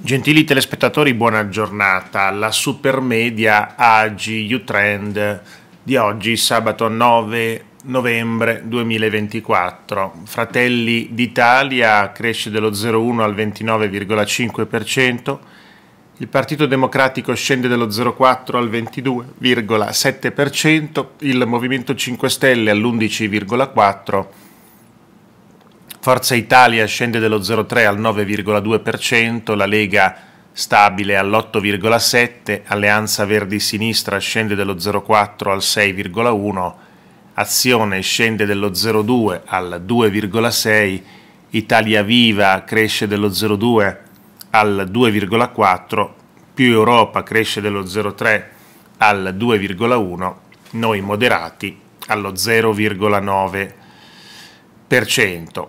Gentili telespettatori, buona giornata. La supermedia AGI U-Trend di oggi, sabato 9 novembre 2024. Fratelli d'Italia cresce dello 0,1 al 29,5%, il Partito Democratico scende dello 0,4 al 22,7%, il Movimento 5 Stelle all'11,4% Forza Italia scende dello 0,3 al 9,2%, la Lega stabile all'8,7, Alleanza Verdi Sinistra scende dello 0,4 al 6,1, Azione scende dello 0,2 al 2,6, Italia Viva cresce dello 0,2 al 2,4, più Europa cresce dello 0,3 al 2,1, noi moderati allo 0,9%.